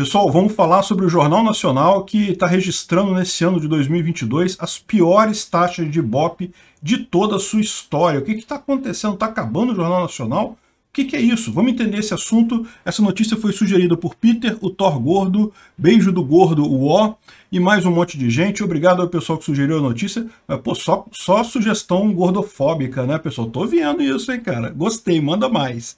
Pessoal, vamos falar sobre o Jornal Nacional que está registrando nesse ano de 2022 as piores taxas de Ibope de toda a sua história. O que está acontecendo? Está acabando o Jornal Nacional? O que, que, é isso? Vamos entender esse assunto. Essa notícia foi sugerida por Peter, o Thor Gordo, Beijo do Gordo, o O, e mais um monte de gente. Obrigado ao pessoal que sugeriu a notícia. Mas, pô, só, só sugestão gordofóbica, né, pessoal? Tô vendo isso, hein, cara? Gostei, manda mais.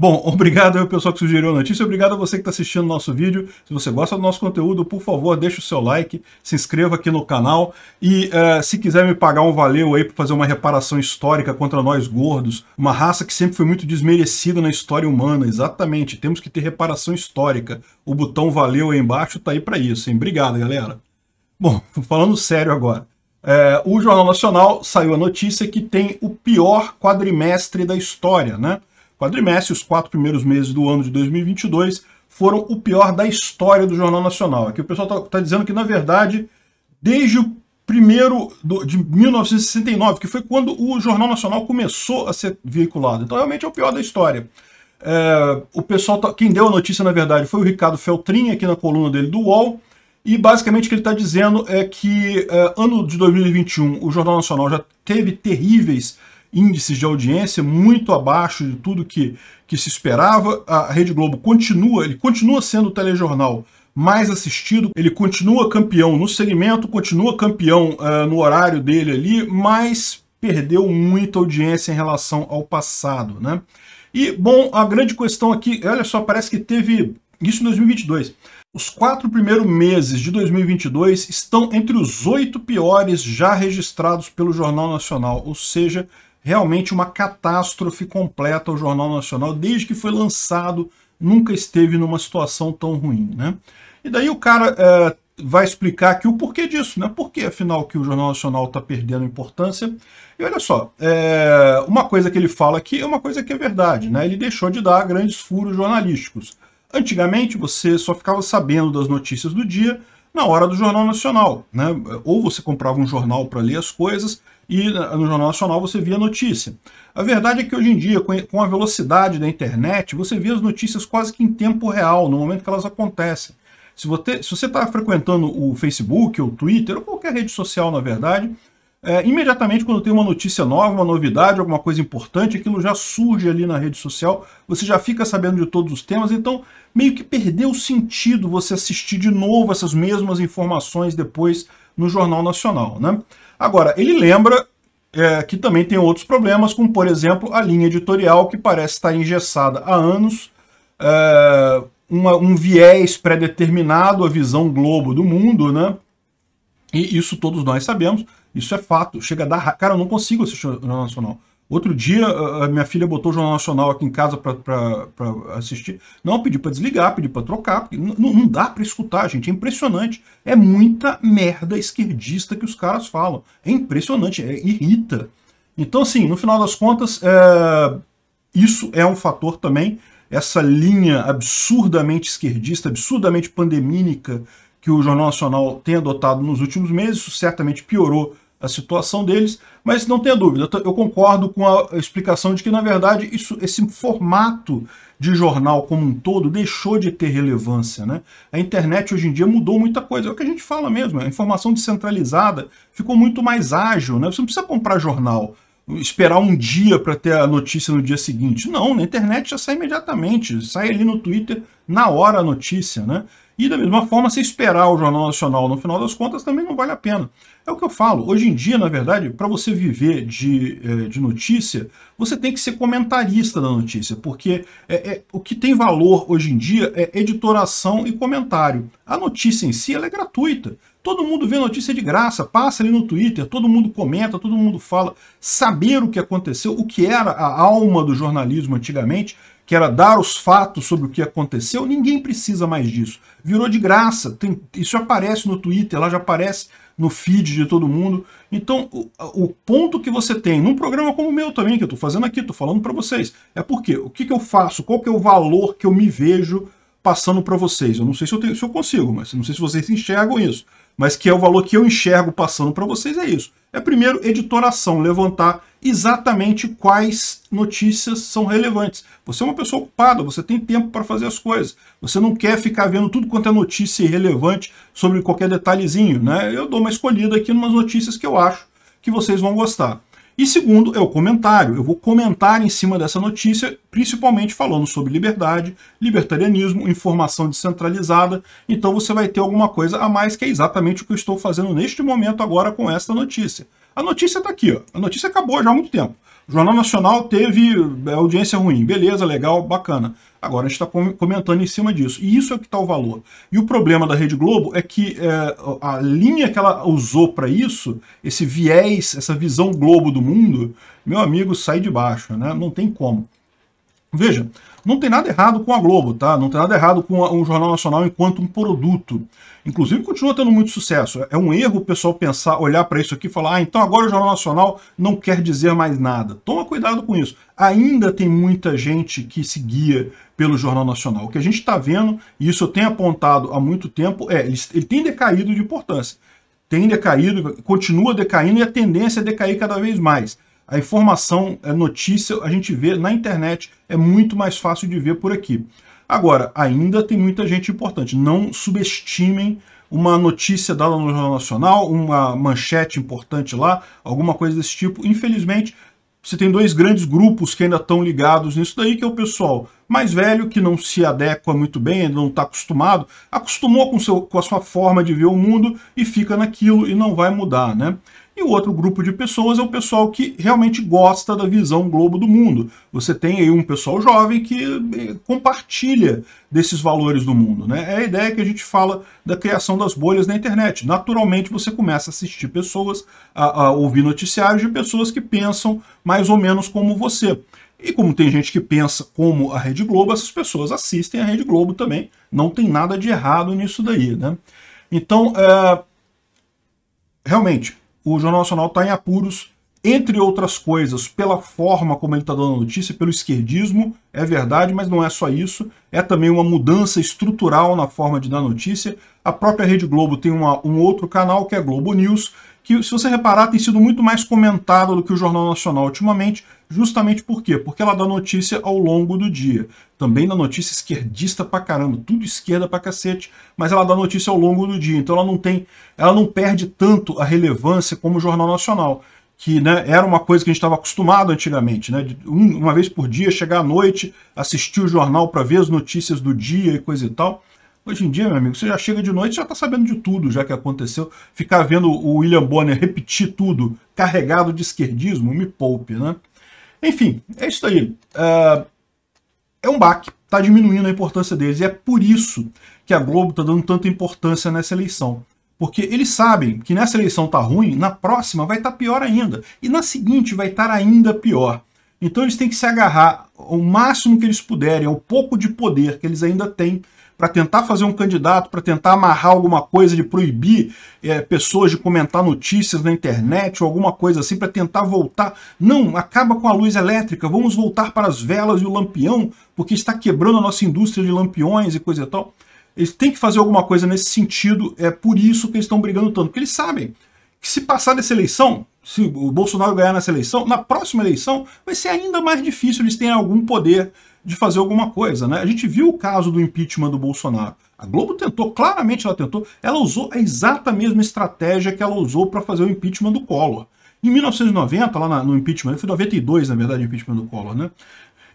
Bom, obrigado ao pessoal que sugeriu a notícia, obrigado a você que está assistindo o nosso vídeo. Se você gosta do nosso conteúdo, por favor, deixe o seu like, se inscreva aqui no canal e uh, se quiser me pagar um valeu aí para fazer uma reparação histórica contra nós gordos, uma raça que sempre foi muito desmerecida na história humana, exatamente, temos que ter reparação histórica. O botão valeu aí embaixo está aí para isso, hein? Obrigado, galera. Bom, falando sério agora. É, o Jornal Nacional saiu a notícia que tem o pior quadrimestre da história, né? quadrimestre, os quatro primeiros meses do ano de 2022 foram o pior da história do Jornal Nacional. Aqui o pessoal está tá dizendo que, na verdade, desde o primeiro do, de 1969, que foi quando o Jornal Nacional começou a ser veiculado. Então, realmente é o pior da história. É, o pessoal tá, quem deu a notícia, na verdade, foi o Ricardo Feltrin, aqui na coluna dele do UOL, e basicamente o que ele está dizendo é que é, ano de 2021 o Jornal Nacional já teve terríveis índices de audiência muito abaixo de tudo que, que se esperava. A Rede Globo continua, ele continua sendo o telejornal mais assistido, ele continua campeão no segmento, continua campeão uh, no horário dele ali, mas perdeu muita audiência em relação ao passado, né? E, bom, a grande questão aqui, olha só, parece que teve isso em 2022. Os quatro primeiros meses de 2022 estão entre os oito piores já registrados pelo Jornal Nacional, ou seja, realmente uma catástrofe completa ao Jornal Nacional. Desde que foi lançado, nunca esteve numa situação tão ruim. Né? E daí o cara é, vai explicar aqui o porquê disso, né? Por que, afinal, que o Jornal Nacional está perdendo importância? E olha só, é, uma coisa que ele fala aqui é uma coisa que é verdade, né? Ele deixou de dar grandes furos jornalísticos. Antigamente, você só ficava sabendo das notícias do dia na hora do Jornal Nacional. Né? Ou você comprava um jornal para ler as coisas e eh, no Jornal Nacional você via notícia. A verdade é que hoje em dia, com a velocidade da internet, você vê as notícias quase que em tempo real, no momento que elas acontecem. Se você está frequentando o Facebook, ou o Twitter, ou qualquer rede social, na verdade, é, imediatamente quando tem uma notícia nova, uma novidade, alguma coisa importante, aquilo já surge ali na rede social, você já fica sabendo de todos os temas, então meio que perdeu o sentido você assistir de novo essas mesmas informações depois no Jornal Nacional. Né? Agora, ele lembra é, que também tem outros problemas, como por exemplo a linha editorial, que parece estar engessada há anos, é, uma, um viés pré-determinado, a visão globo do mundo, né? E isso todos nós sabemos, isso é fato. Chega a dar. Cara, eu não consigo assistir o Jornal Nacional. Outro dia, a minha filha botou o Jornal Nacional aqui em casa para assistir. Não, pedi para desligar, pedi para trocar, porque não, não dá para escutar, gente. É impressionante. É muita merda esquerdista que os caras falam. É impressionante, é, irrita. Então, assim, no final das contas, é, isso é um fator também. Essa linha absurdamente esquerdista, absurdamente pandemínica que o Jornal Nacional tem adotado nos últimos meses, isso certamente piorou a situação deles, mas não tenha dúvida, eu concordo com a explicação de que, na verdade, isso, esse formato de jornal como um todo deixou de ter relevância. Né? A internet hoje em dia mudou muita coisa, é o que a gente fala mesmo, a informação descentralizada ficou muito mais ágil, né? você não precisa comprar jornal, esperar um dia para ter a notícia no dia seguinte. Não, na internet já sai imediatamente, sai ali no Twitter, na hora a notícia, né? E da mesma forma, se esperar o Jornal Nacional no final das contas também não vale a pena. É o que eu falo. Hoje em dia, na verdade, para você viver de, eh, de notícia, você tem que ser comentarista da notícia, porque é, é, o que tem valor hoje em dia é editoração e comentário. A notícia em si é gratuita. Todo mundo vê notícia de graça, passa ali no Twitter, todo mundo comenta, todo mundo fala. Saber o que aconteceu, o que era a alma do jornalismo antigamente, que era dar os fatos sobre o que aconteceu, ninguém precisa mais disso. Virou de graça, tem, isso aparece no Twitter, ela já aparece no feed de todo mundo. Então, o, o, ponto que você tem num programa como o meu também, que eu estou fazendo aqui, estou falando para vocês, é porque o que, que eu faço, qual que é o valor que eu me vejo passando para vocês. Eu não sei se eu, tenho, se eu consigo, mas não sei se vocês enxergam isso. Mas que é o valor que eu enxergo passando para vocês é isso. É primeiro editoração, levantar exatamente quais notícias são relevantes. Você é uma pessoa ocupada, você tem tempo para fazer as coisas. Você não quer ficar vendo tudo quanto é notícia irrelevante sobre qualquer detalhezinho, né? Eu dou uma escolhida aqui em umas notícias que eu acho que vocês vão gostar. E segundo é o comentário. Eu vou comentar em cima dessa notícia, principalmente falando sobre liberdade, libertarianismo, informação descentralizada. Então você vai ter alguma coisa a mais, que é exatamente o que eu estou fazendo neste momento agora com esta notícia. A notícia está aqui, ó. a notícia acabou já há muito tempo. O Jornal Nacional teve é, audiência ruim, beleza, legal, bacana. Agora a gente está comentando em cima disso. E isso é o que está o valor. E o problema da Rede Globo é que é, a linha que ela usou para isso, esse viés, essa visão Globo do mundo, meu amigo, sai de baixo, né? Não tem como. Veja, não tem nada errado com a Globo, tá? Não tem nada errado com o Jornal Nacional enquanto um produto. Inclusive, continua tendo muito sucesso. É um erro o pessoal pensar, olhar para isso aqui e falar, ah, então agora o Jornal Nacional não quer dizer mais nada. Toma cuidado com isso. Ainda tem muita gente que se guia pelo Jornal Nacional. O que a gente está vendo, e isso eu tenho apontado há muito tempo, é ele, ele tem decaído de importância. Tem decaído, continua decaindo e a tendência é decair cada vez mais. A informação, a notícia, a gente vê na internet, é muito mais fácil de ver por aqui. Agora, ainda tem muita gente importante. Não subestimem uma notícia dada no Jornal Nacional, uma manchete importante lá, alguma coisa desse tipo. Infelizmente, você tem dois grandes grupos que ainda estão ligados nisso daí, que é o pessoal mais velho, que não se adequa muito bem, ainda não está acostumado, acostumou com, seu, com a sua forma de ver o mundo e fica naquilo e não vai mudar, né? E o outro grupo de pessoas é o pessoal que realmente gosta da visão globo do mundo. Você tem aí um pessoal jovem que eh, compartilha desses valores do mundo. Né? É a ideia que a gente fala da criação das bolhas na internet. Naturalmente você começa a assistir pessoas, a, a ouvir noticiários de pessoas que pensam mais ou menos como você. E como tem gente que pensa como a Rede Globo, essas pessoas assistem a Rede Globo também. Não tem nada de errado nisso daí, né? Então, é... realmente, o Jornal Nacional está em apuros entre outras coisas, pela forma como ele está dando a notícia, pelo esquerdismo, é verdade, mas não é só isso, é também uma mudança estrutural na forma de dar notícia. A própria Rede Globo tem uma, um outro canal, que é Globo News, que, se você reparar, tem sido muito mais comentado do que o Jornal Nacional ultimamente, justamente por quê? Porque ela dá notícia ao longo do dia. Também dá notícia esquerdista pra caramba, tudo esquerda pra cacete, mas ela dá notícia ao longo do dia, então ela não tem, ela não perde tanto a relevância como o Jornal Nacional que né, era uma coisa que a gente estava acostumado antigamente, né, um, uma vez por dia, chegar à noite, assistir o jornal para ver as notícias do dia e coisa e tal. Hoje em dia, meu amigo, você já chega de noite e já está sabendo de tudo, já que aconteceu. Ficar vendo o William Bonner repetir tudo, carregado de esquerdismo, me poupe, né? Enfim, é isso aí. Uh, é um baque, está diminuindo a importância deles. E é por isso que a Globo está dando tanta importância nessa eleição. Porque eles sabem que nessa eleição tá ruim, na próxima vai estar tá pior ainda. E na seguinte vai estar tá ainda pior. Então eles têm que se agarrar o máximo que eles puderem, ao pouco de poder que eles ainda têm, para tentar fazer um candidato, para tentar amarrar alguma coisa de proibir é, pessoas de comentar notícias na internet ou alguma coisa assim, para tentar voltar. Não, acaba com a luz elétrica, vamos voltar para as velas e o lampião, porque está quebrando a nossa indústria de lampiões e coisa e tal. Eles têm que fazer alguma coisa nesse sentido, é por isso que eles estão brigando tanto. Porque eles sabem que se passar dessa eleição, se o Bolsonaro ganhar nessa eleição, na próxima eleição vai ser ainda mais difícil eles terem algum poder de fazer alguma coisa. Né? A gente viu o caso do impeachment do Bolsonaro. A Globo tentou, claramente ela tentou, ela usou a exata mesma estratégia que ela usou para fazer o impeachment do Collor. Em 1990, lá no impeachment, foi 92, na verdade, o impeachment do Collor, né?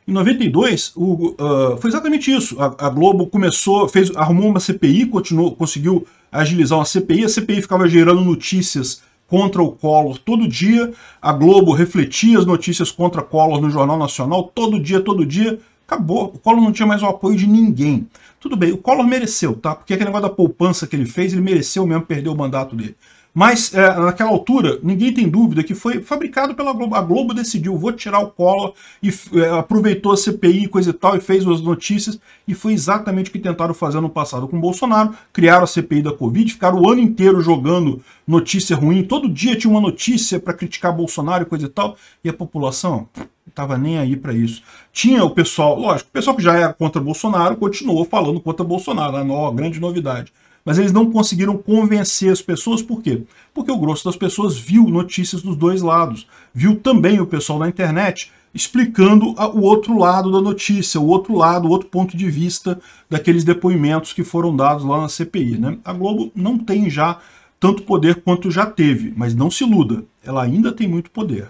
Em 92, o, uh, foi exatamente isso. A, a, Globo começou, fez, arrumou uma CPI, continuou, conseguiu agilizar uma CPI. A CPI ficava gerando notícias contra o Collor todo dia. A Globo refletia as notícias contra Collor no Jornal Nacional todo dia, todo dia. Acabou. O Collor não tinha mais o apoio de ninguém. Tudo bem, o Collor mereceu, tá? Porque aquele negócio da poupança que ele fez, ele mereceu mesmo perder o mandato dele. Mas é, naquela altura, ninguém tem dúvida que foi fabricado pela Globo. A Globo decidiu, vou tirar o Collor, e é, aproveitou a CPI, coisa e tal, e fez as notícias. E foi exatamente o que tentaram fazer no passado com o Bolsonaro. Criaram a CPI da Covid, ficaram o ano inteiro jogando notícia ruim. Todo dia tinha uma notícia para criticar Bolsonaro e coisa e tal. E a população estava nem aí para isso. Tinha o pessoal, lógico, o pessoal que já era contra Bolsonaro continuou falando contra Bolsonaro, a grande novidade. Mas eles não conseguiram convencer as pessoas, por quê? Porque o grosso das pessoas viu notícias dos dois lados, viu também o pessoal na internet explicando o outro lado da notícia, o outro lado, o outro ponto de vista daqueles depoimentos que foram dados lá na CPI. Né? A Globo não tem já tanto poder quanto já teve, mas não se iluda, ela ainda tem muito poder.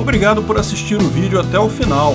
Obrigado por assistir o vídeo até o final.